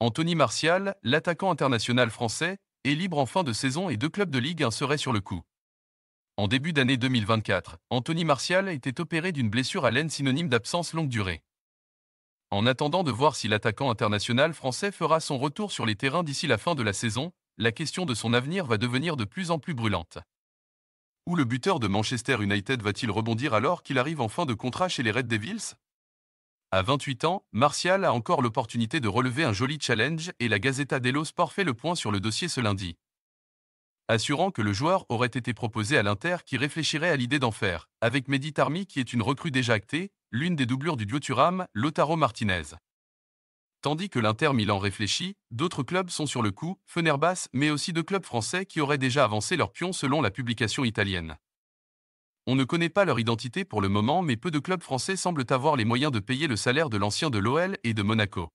Anthony Martial, l'attaquant international français, est libre en fin de saison et deux clubs de Ligue 1 seraient sur le coup. En début d'année 2024, Anthony Martial était opéré d'une blessure à l'aine synonyme d'absence longue durée. En attendant de voir si l'attaquant international français fera son retour sur les terrains d'ici la fin de la saison, la question de son avenir va devenir de plus en plus brûlante. Où le buteur de Manchester United va-t-il rebondir alors qu'il arrive en fin de contrat chez les Red Devils à 28 ans, Martial a encore l'opportunité de relever un joli challenge et la Gazeta dello Sport fait le point sur le dossier ce lundi. Assurant que le joueur aurait été proposé à l'Inter qui réfléchirait à l'idée d'en faire, avec Mehdi qui est une recrue déjà actée, l'une des doublures du duo Turam, Lotaro Martinez. Tandis que l'Inter Milan réfléchit, d'autres clubs sont sur le coup, Fenerbahce, mais aussi deux clubs français qui auraient déjà avancé leur pion selon la publication italienne. On ne connaît pas leur identité pour le moment mais peu de clubs français semblent avoir les moyens de payer le salaire de l'ancien de l'OL et de Monaco.